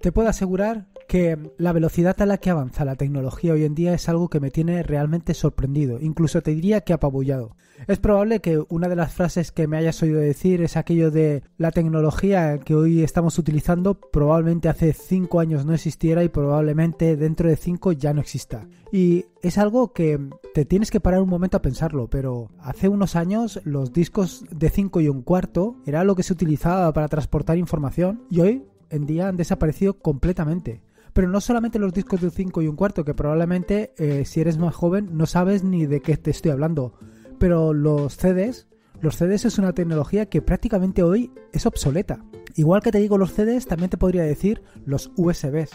Te puedo asegurar que la velocidad a la que avanza la tecnología hoy en día es algo que me tiene realmente sorprendido, incluso te diría que apabullado. Es probable que una de las frases que me hayas oído decir es aquello de la tecnología que hoy estamos utilizando probablemente hace 5 años no existiera y probablemente dentro de 5 ya no exista. Y es algo que te tienes que parar un momento a pensarlo, pero hace unos años los discos de 5 y un cuarto era lo que se utilizaba para transportar información y hoy en día han desaparecido completamente. Pero no solamente los discos de un 5 y un cuarto, que probablemente eh, si eres más joven no sabes ni de qué te estoy hablando. Pero los CDs, los CDs es una tecnología que prácticamente hoy es obsoleta. Igual que te digo los CDs, también te podría decir los USBs.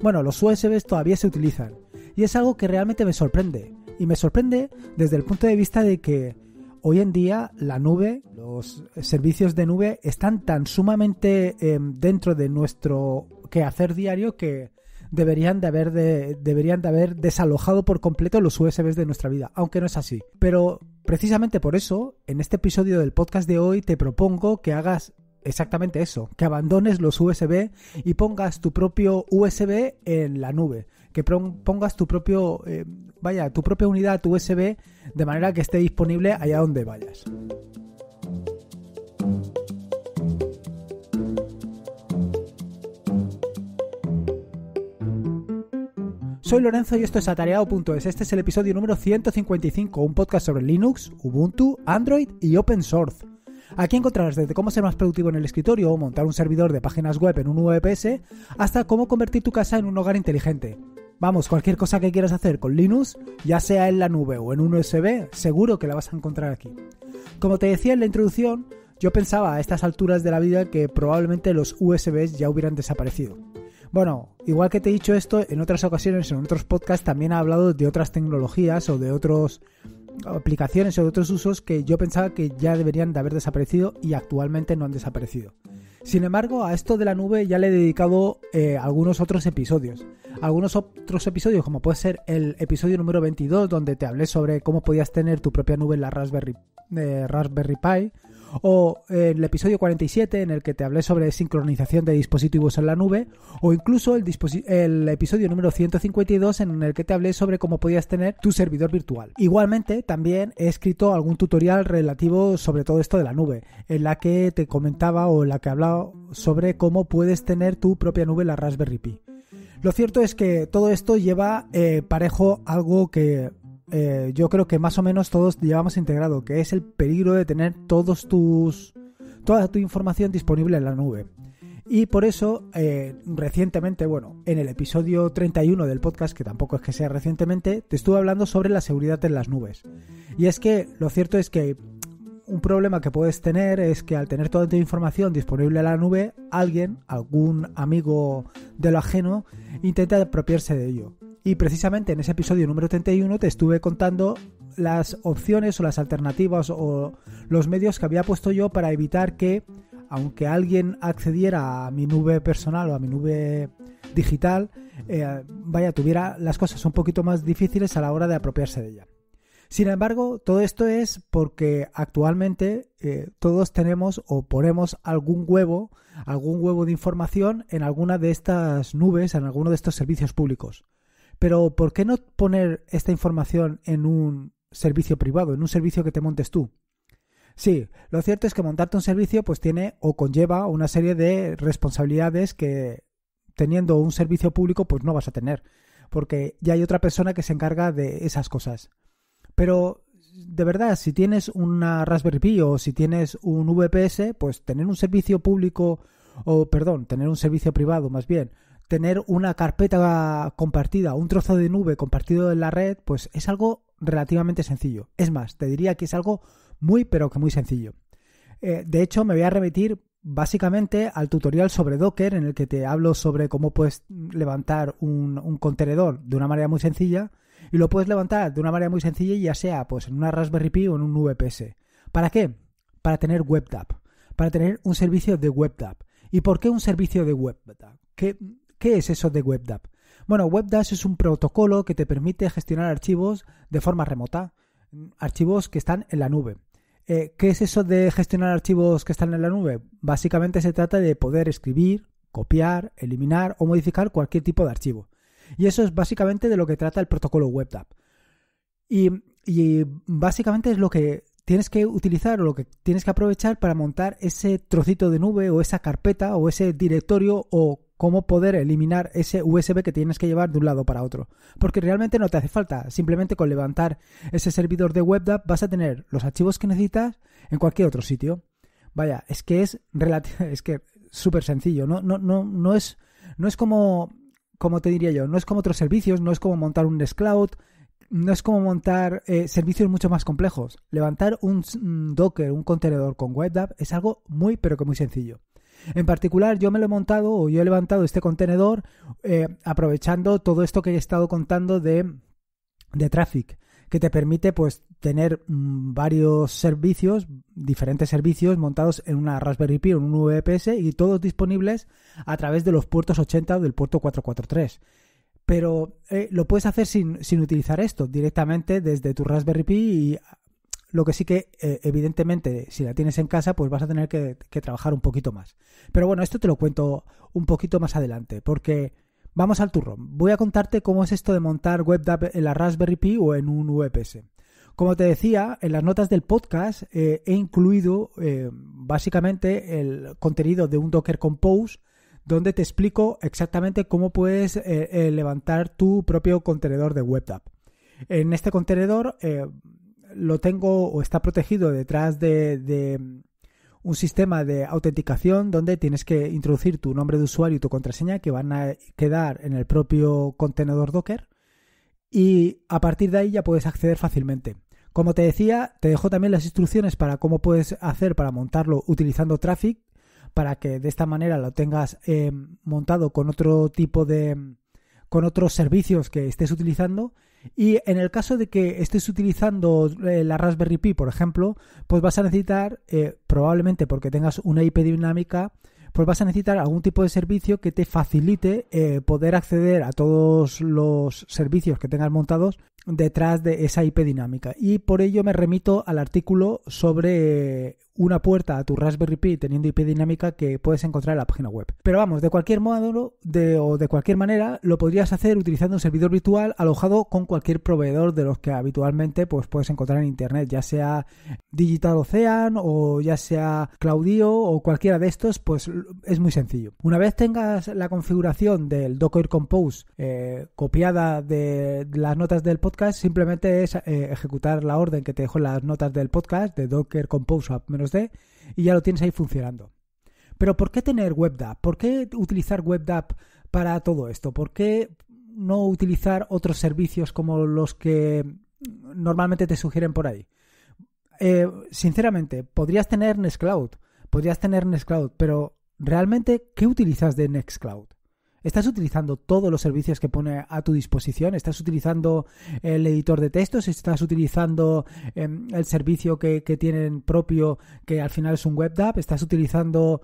Bueno, los USBs todavía se utilizan. Y es algo que realmente me sorprende. Y me sorprende desde el punto de vista de que Hoy en día la nube, los servicios de nube están tan sumamente eh, dentro de nuestro quehacer diario que deberían de haber de, deberían de haber desalojado por completo los USBs de nuestra vida, aunque no es así. Pero precisamente por eso, en este episodio del podcast de hoy te propongo que hagas exactamente eso, que abandones los USB y pongas tu propio USB en la nube, que pongas tu propio eh, vaya, tu propia unidad, tu USB, de manera que esté disponible allá donde vayas. Soy Lorenzo y esto es atareado.es. Este es el episodio número 155, un podcast sobre Linux, Ubuntu, Android y Open Source. Aquí encontrarás desde cómo ser más productivo en el escritorio o montar un servidor de páginas web en un VPS hasta cómo convertir tu casa en un hogar inteligente. Vamos, cualquier cosa que quieras hacer con Linux, ya sea en la nube o en un USB, seguro que la vas a encontrar aquí. Como te decía en la introducción, yo pensaba a estas alturas de la vida que probablemente los USBs ya hubieran desaparecido. Bueno, igual que te he dicho esto, en otras ocasiones, en otros podcasts, también he hablado de otras tecnologías o de otras aplicaciones o de otros usos que yo pensaba que ya deberían de haber desaparecido y actualmente no han desaparecido. Sin embargo, a esto de la nube ya le he dedicado eh, algunos otros episodios. Algunos otros episodios, como puede ser el episodio número 22, donde te hablé sobre cómo podías tener tu propia nube en la Raspberry, eh, Raspberry Pi o en el episodio 47 en el que te hablé sobre sincronización de dispositivos en la nube, o incluso el, episodio número 152 en el que te hablé sobre cómo podías tener tu servidor virtual. Igualmente, también he escrito algún tutorial relativo sobre todo esto de la nube, en la que te comentaba o en la que hablaba sobre cómo puedes tener tu propia nube, la Raspberry Pi. Lo cierto es que todo esto lleva eh, parejo algo que eh, yo creo que más o menos todos llevamos integrado, que es el peligro de tener todos tus, toda tu información disponible en la nube. Y por eso, eh, recientemente, bueno, en el episodio 31 del podcast, que tampoco es que sea recientemente, te estuve hablando sobre la seguridad en las nubes. Y es que lo cierto es que un problema que puedes tener es que al tener toda tu información disponible en la nube, alguien, algún amigo de lo ajeno, intenta apropiarse de ello y precisamente en ese episodio número 31 te estuve contando las opciones o las alternativas o los medios que había puesto yo para evitar que, aunque alguien accediera a mi nube personal o a mi nube digital, eh, vaya, tuviera las cosas un poquito más difíciles a la hora de apropiarse de ella. Sin embargo, todo esto es porque actualmente eh, todos tenemos o ponemos algún huevo, algún huevo de información en alguna de estas nubes, en alguno de estos servicios públicos. Pero ¿por qué no poner esta información en un servicio privado, en un servicio que te montes tú? Sí, lo cierto es que montarte un servicio pues tiene o conlleva una serie de responsabilidades que teniendo un servicio público pues no vas a tener, porque ya hay otra persona que se encarga de esas cosas. Pero de verdad, si tienes una Raspberry Pi o si tienes un VPS, pues tener un servicio público o perdón, tener un servicio privado más bien tener una carpeta compartida, un trozo de nube compartido en la red, pues es algo relativamente sencillo. Es más, te diría que es algo muy, pero que muy sencillo. Eh, de hecho, me voy a remitir básicamente al tutorial sobre Docker, en el que te hablo sobre cómo puedes levantar un, contenedor de una manera muy sencilla, y lo puedes levantar de una manera muy sencilla, ya sea pues en una Raspberry Pi o en un VPS. ¿Para qué? Para tener WebDAV, para tener un servicio de WebDAV. ¿Y por qué un servicio de WebDAV? ¿Qué, ¿Qué es eso de WebDAV? Bueno, WebDAV es un protocolo que te permite gestionar archivos de forma remota, mm, archivos que están en la nube. Eh, ¿Qué es eso de gestionar archivos que están en la nube? Básicamente se trata de poder escribir, copiar, eliminar o modificar cualquier tipo de archivo. Y eso es básicamente de lo que trata el protocolo WebDAV. Y, y, básicamente es lo que tienes que utilizar o lo que tienes que aprovechar para montar ese trocito de nube o esa carpeta o ese directorio o cómo poder eliminar ese USB que tienes que llevar de un lado para otro. Porque realmente no te hace falta. Simplemente con levantar ese servidor de WebDAV vas a tener los archivos que necesitas en cualquier otro sitio. Vaya, es que es es que súper sencillo. No, no, no, no, es, no es como, como te diría yo, no es como otros servicios, no es como montar un Nextcloud, no es como montar eh, servicios mucho más complejos. Levantar un, Docker, un contenedor con WebDAV es algo muy, pero que muy sencillo. En particular, yo me lo he montado o yo he levantado este contenedor eh, aprovechando todo esto que he estado contando de, de traffic que te permite pues tener mm, varios servicios, diferentes servicios montados en una Raspberry Pi o en un VPS y todos disponibles a través de los puertos 80 o del puerto 443. Pero eh, lo puedes hacer sin, utilizar esto, directamente desde tu Raspberry Pi y lo que sí que, eh, evidentemente, si la tienes en casa, pues vas a tener que, trabajar un poquito más. Pero bueno, esto te lo cuento un poquito más adelante, porque vamos al turrón. Voy a contarte cómo es esto de montar WebDAV en la Raspberry Pi o en un VPS. Como te decía, en las notas del podcast eh, he incluido eh, básicamente el contenido de un Docker Compose donde te explico exactamente cómo puedes levantar tu propio contenedor de WebDAV. En este contenedor lo tengo o está protegido detrás de, mm, un sistema de autenticación donde tienes que introducir tu nombre de usuario y tu contraseña que van a quedar en el propio contenedor Docker y a partir de ahí ya puedes acceder fácilmente. Como te decía, te dejo también las instrucciones para cómo puedes hacer para montarlo utilizando Traffic para que de esta manera lo tengas eh, montado con otro tipo de, mm, con otros servicios que estés utilizando. Y en el caso de que estés utilizando eh, la Raspberry Pi, por ejemplo, pues vas a necesitar, eh, probablemente porque tengas una IP dinámica, pues vas a necesitar algún tipo de servicio que te facilite eh, poder acceder a todos los servicios que tengas montados detrás de esa IP dinámica. Y por ello me remito al artículo sobre una puerta a tu Raspberry Pi teniendo IP dinámica que puedes encontrar en la página web. Pero vamos, de cualquier modo o de cualquier manera lo podrías hacer utilizando un servidor virtual alojado con cualquier proveedor de los que habitualmente pues, puedes encontrar en internet, ya sea Digital Ocean o ya sea Claudio o cualquiera de estos, pues es muy sencillo. Una vez tengas la configuración del Docker Compose eh, copiada de las notas del podcast, podcast simplemente es eh, ejecutar la orden que te dejo en las notas del podcast de docker compose app -d y ya lo tienes ahí funcionando. Pero ¿por qué tener WebDAV? ¿Por qué utilizar app para todo esto? ¿Por qué no utilizar otros servicios como los que normalmente te sugieren por ahí? Eh, sinceramente, podrías tener Nextcloud, podrías tener Nextcloud, pero ¿realmente qué utilizas de Nextcloud? ¿Estás utilizando todos los servicios que pone a tu disposición? ¿Estás utilizando el editor de textos? ¿Estás utilizando em, el servicio que, tienen propio, que al final es un web app? ¿Estás utilizando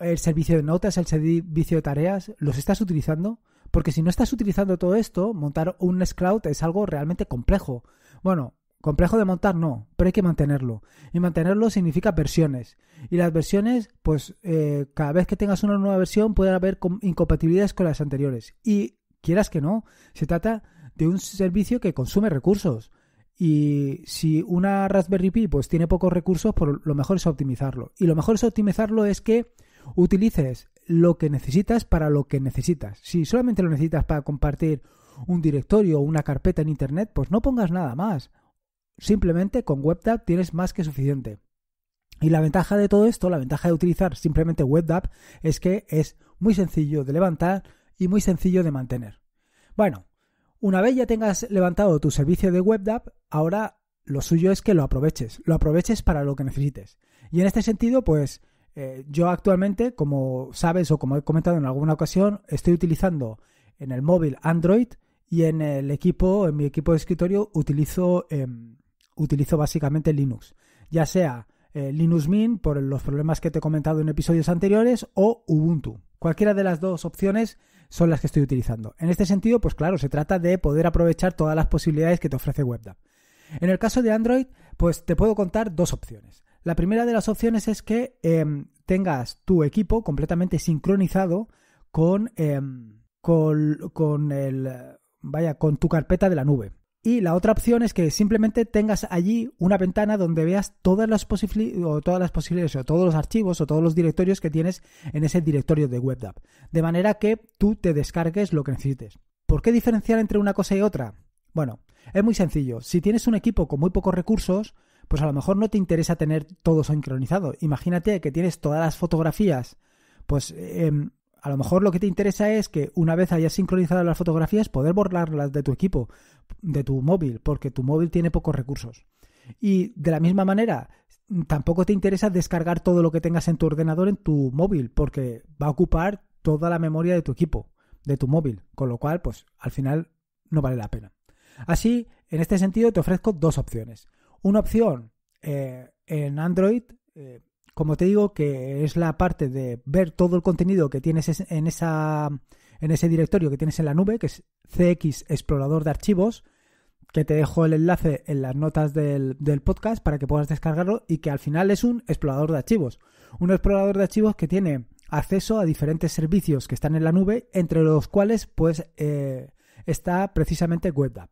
el servicio de notas, el servicio de tareas? ¿Los estás utilizando? Porque si no estás utilizando todo esto, montar un Nextcloud es algo realmente complejo. Bueno, Complejo de montar no, pero hay que mantenerlo. Y mantenerlo significa versiones. Y las versiones, pues eh, cada vez que tengas una nueva versión pueden haber incompatibilidades con las anteriores. Y quieras que no, se trata de un servicio que consume recursos. Y si una Raspberry Pi pues tiene pocos recursos, por pues, lo mejor es optimizarlo. Y lo mejor es optimizarlo es que utilices lo que necesitas para lo que necesitas. Si solamente lo necesitas para compartir un directorio o una carpeta en internet, pues no pongas nada más simplemente con WebDAV tienes más que suficiente. Y la ventaja de todo esto, la ventaja de utilizar simplemente WebDAV es que es muy sencillo de levantar y muy sencillo de mantener. Bueno, una vez ya tengas levantado tu servicio de WebDAV, ahora lo suyo es que lo aproveches, lo aproveches para lo que necesites. Y en este sentido, pues eh, yo actualmente, como sabes o como he comentado en alguna ocasión, estoy utilizando en el móvil Android y en el equipo, en mi equipo de escritorio, utilizo... Em, utilizo básicamente Linux, ya sea eh, Linux Mint por los problemas que te he comentado en episodios anteriores o Ubuntu. Cualquiera de las dos opciones son las que estoy utilizando. En este sentido, pues claro, se trata de poder aprovechar todas las posibilidades que te ofrece WebDAV. En el caso de Android, pues te puedo contar dos opciones. La primera de las opciones es que em, tengas tu equipo completamente sincronizado con, em, con el, vaya, con tu carpeta de la nube. Y la otra opción es que simplemente tengas allí una ventana donde veas todas las, o todas las o todos los archivos o todos los directorios que tienes en ese directorio de WebDAV. De manera que tú te descargues lo que necesites. ¿Por qué diferenciar entre una cosa y otra? Bueno, es muy sencillo. Si tienes un equipo con muy pocos recursos, pues a lo mejor no te interesa tener todo sincronizado. Imagínate que tienes todas las fotografías, pues em, a lo mejor lo que te interesa es que una vez hayas sincronizado las fotografías, poder borrarlas de tu equipo de tu móvil, porque tu móvil tiene pocos recursos. Y de la misma manera, tampoco te interesa descargar todo lo que tengas en tu ordenador en tu móvil, porque va a ocupar toda la memoria de tu equipo, de tu móvil, con lo cual, pues al final no vale la pena. Así, en este sentido, te ofrezco dos opciones. Una opción eh, en Android, eh, como te digo, que es la parte de ver todo el contenido que tienes en esa en ese directorio que tienes en la nube, que es CX Explorador de Archivos, que te dejo el enlace en las notas del, podcast para que puedas descargarlo y que al final es un explorador de archivos. Un explorador de archivos que tiene acceso a diferentes servicios que están en la nube, entre los cuales pues eh, está precisamente WebDAV.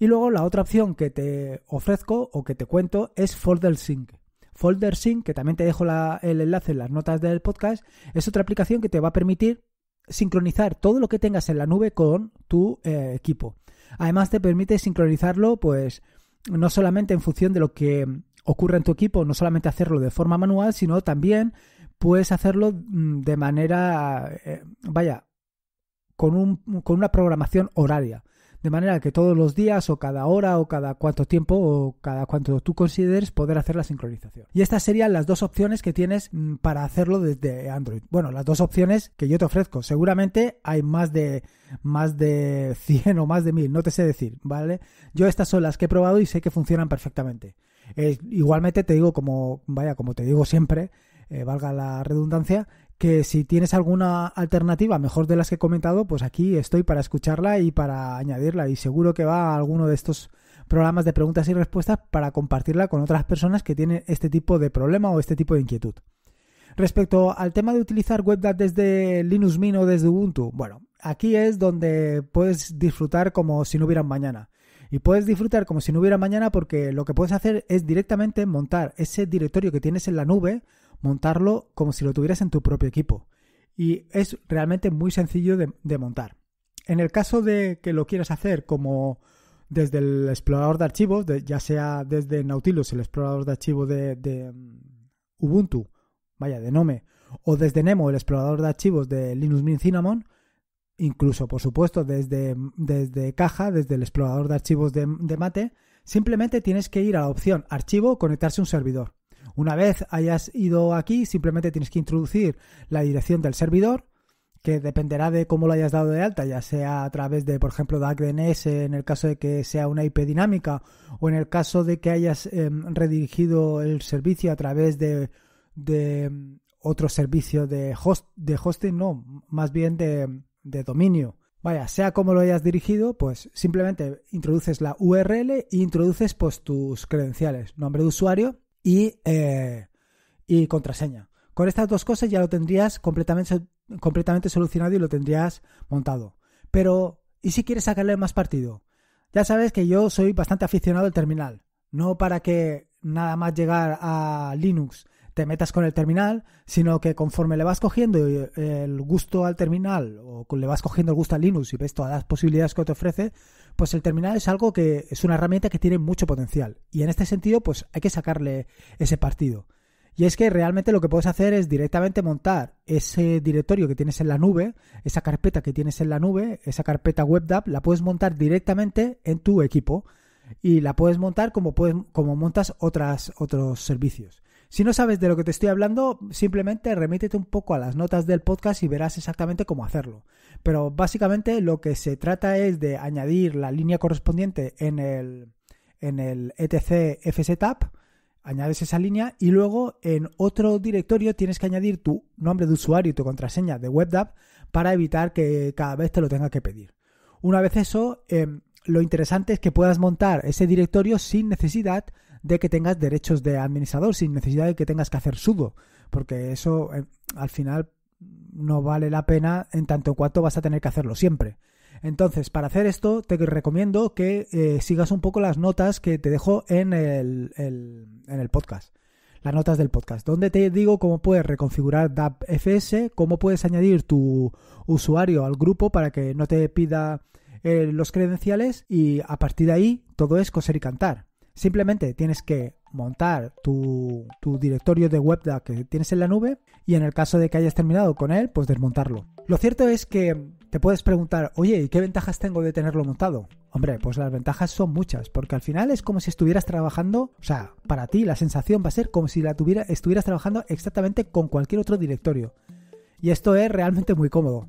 Y luego la otra opción que te ofrezco o que te cuento es Folder FolderSync, Folder que también te dejo el enlace en las notas del podcast, es otra aplicación que te va a permitir sincronizar todo lo que tengas en la nube con tu eh, equipo. Además te permite sincronizarlo pues no solamente en función de lo que ocurre en tu equipo, no solamente hacerlo de forma manual, sino también puedes hacerlo mm, de manera, eh, vaya, con, un, con una programación horaria de manera que todos los días o cada hora o cada cuánto tiempo o cada cuánto tú consideres poder hacer la sincronización. Y estas serían las dos opciones que tienes mm, para hacerlo desde Android. Bueno, las dos opciones que yo te ofrezco. Seguramente hay más de más de 100 o más de 1000, no te sé decir, ¿vale? Yo estas son las que he probado y sé que funcionan perfectamente. igualmente te digo como vaya, como te digo siempre, eh, valga la redundancia, que si tienes alguna alternativa mejor de las que he comentado, pues aquí estoy para escucharla y para añadirla y seguro que va a alguno de estos programas de preguntas y respuestas para compartirla con otras personas que tienen este tipo de problema o este tipo de inquietud. Respecto al tema de utilizar WebDAV desde Linux Mint o desde Ubuntu, bueno, aquí es donde puedes disfrutar como si no hubiera mañana. Y puedes disfrutar como si no hubiera mañana porque lo que puedes hacer es directamente montar ese directorio que tienes en la nube, montarlo como si lo tuvieras en tu propio equipo. Y es realmente muy sencillo de, montar. En el caso de que lo quieras hacer como desde el explorador de archivos, ya sea desde Nautilus, el explorador de archivos de, mm, Ubuntu, vaya, de Nome, o desde Nemo, el explorador de archivos de Linux Mint Cinnamon, incluso, por supuesto, desde, mm, desde Caja, desde el explorador de archivos de, de Mate, simplemente tienes que ir a la opción Archivo, conectarse a un servidor. Una vez hayas ido aquí, simplemente tienes que introducir la dirección del servidor, que dependerá de cómo lo hayas dado de alta, ya sea a través de, por ejemplo, DNS, en el caso de que sea una IP dinámica o en el caso de que hayas em, redirigido el servicio a través de, em, otro servicio de, host, de hosting, no, más bien de, de dominio. Vaya, sea como lo hayas dirigido, pues simplemente introduces la URL e introduces pues, tus credenciales, nombre de usuario y, eh, y contraseña. Con estas dos cosas ya lo tendrías completamente, completamente solucionado y lo tendrías montado. Pero, ¿y si quieres sacarle más partido? Ya sabes que yo soy bastante aficionado al terminal. No para que nada más llegar a Linux te metas con el terminal, sino que conforme le vas cogiendo eh, el gusto al terminal o le vas cogiendo el gusto a Linux y ves todas las posibilidades que te ofrece, pues el terminal es algo que es una herramienta que tiene mucho potencial. Y en este sentido, pues hay que sacarle ese partido. Y es que realmente lo que puedes hacer es directamente montar ese directorio que tienes en la nube, esa carpeta que tienes en la nube, esa carpeta WebDAV, la puedes montar directamente en tu equipo y la puedes montar como, como montas otras, otros servicios. Si no sabes de lo que te estoy hablando, simplemente remítete un poco a las notas del podcast y verás exactamente cómo hacerlo. Pero básicamente lo que se trata es de añadir la línea correspondiente en el, en el etc añades esa línea y luego en otro directorio tienes que añadir tu nombre de usuario y tu contraseña de WebDAV para evitar que cada vez te lo tenga que pedir. Una vez eso, em, lo interesante es que puedas montar ese directorio sin necesidad de que tengas derechos de administrador sin necesidad de que tengas que hacer sudo, porque eso eh, al final no vale la pena en tanto en cuanto vas a tener que hacerlo siempre. Entonces, para hacer esto, te recomiendo que eh, sigas un poco las notas que te dejo en el, podcast las notas del podcast, donde te digo cómo puedes reconfigurar DAPFS, cómo puedes añadir tu usuario al grupo para que no te pida eh, los credenciales y a partir de ahí todo es coser y cantar. Simplemente tienes que montar tu, directorio de web que tienes en la nube y en el caso de que hayas terminado con él, pues desmontarlo. Lo cierto es que te puedes preguntar, oye, ¿y qué ventajas tengo de tenerlo montado? Hombre, pues las ventajas son muchas, porque al final es como si estuvieras trabajando, o sea, para ti la sensación va a ser como si la tuviera, estuvieras trabajando exactamente con cualquier otro directorio. Y esto es realmente muy cómodo.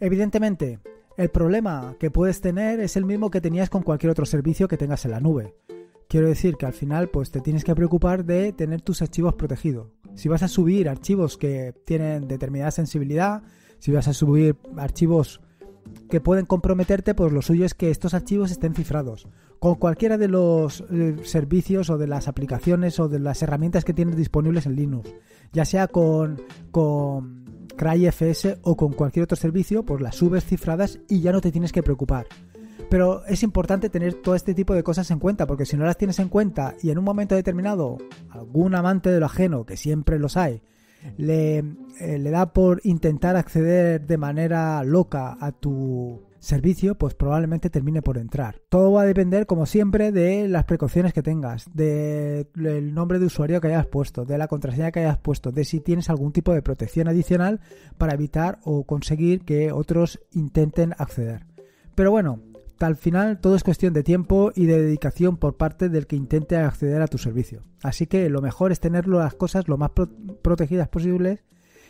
Evidentemente, el problema que puedes tener es el mismo que tenías con cualquier otro servicio que tengas en la nube. Quiero decir que al final pues te tienes que preocupar de tener tus archivos protegidos. Si vas a subir archivos que tienen determinada sensibilidad, si vas a subir archivos que pueden comprometerte, pues lo suyo es que estos archivos estén cifrados. Con cualquiera de los eh, servicios o de las aplicaciones o de las herramientas que tienes disponibles en Linux, ya sea con, con CryFS o con cualquier otro servicio, pues las subes cifradas y ya no te tienes que preocupar. Pero es importante tener todo este tipo de cosas en cuenta, porque si no las tienes en cuenta y en un momento determinado algún amante de lo ajeno, que siempre los hay, le, eh, da por intentar acceder de manera loca a tu servicio, pues probablemente termine por entrar. Todo va a depender, como siempre, de las precauciones que tengas, del nombre de usuario que hayas puesto, de la contraseña que hayas puesto, de si tienes algún tipo de protección adicional para evitar o conseguir que otros intenten acceder. Pero bueno, al final todo es cuestión de tiempo y de dedicación por parte del que intente acceder a tu servicio. Así que lo mejor es tener las cosas lo más protegidas posibles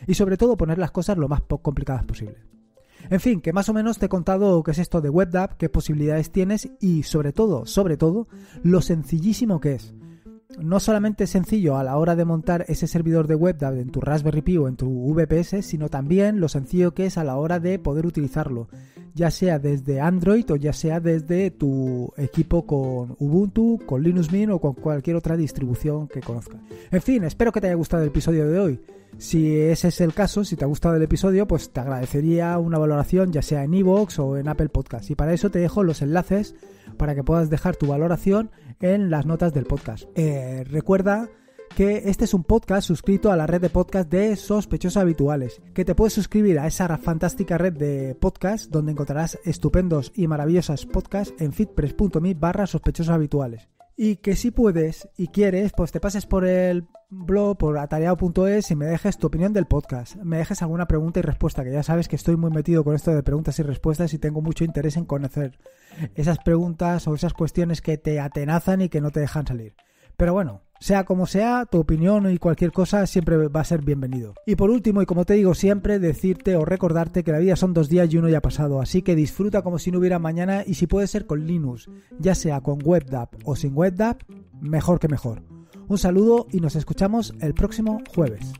y sobre todo poner las cosas lo más complicadas posibles En fin, que más o menos te he contado qué es esto de WebDAV, qué posibilidades tienes y sobre todo, sobre todo, lo sencillísimo que es no solamente es sencillo a la hora de montar ese servidor de web en tu Raspberry Pi o en tu VPS, sino también lo sencillo que es a la hora de poder utilizarlo, ya sea desde Android o ya sea desde tu equipo con Ubuntu, con Linux Mint o con cualquier otra distribución que conozcas. En fin, espero que te haya gustado el episodio de hoy. Si ese es el caso, si te ha gustado el episodio, pues te agradecería una valoración ya sea en iVoox o en Apple Podcast. Y para eso te dejo los enlaces para que puedas dejar tu valoración en las notas del podcast. Eh, recuerda que este es un podcast suscrito a la red de podcast de sospechosos habituales, que te puedes suscribir a esa fantástica red de podcast donde encontrarás estupendos y maravillosos podcasts en fitpress.me barra sospechosos habituales y que si puedes y quieres, pues te pases por el blog, por atareado.es y me dejes tu opinión del podcast. Me dejes alguna pregunta y respuesta, que ya sabes que estoy muy metido con esto de preguntas y respuestas y tengo mucho interés en conocer esas preguntas o esas cuestiones que te atenazan y que no te dejan salir. Pero bueno, sea como sea, tu opinión y cualquier cosa siempre va a ser bienvenido. Y por último, y como te digo siempre, decirte o recordarte que la vida son dos días y uno ya pasado, así que disfruta como si no hubiera mañana y si puede ser con Linux, ya sea con WebDAV o sin WebDAV, mejor que mejor. Un saludo y nos escuchamos el próximo jueves.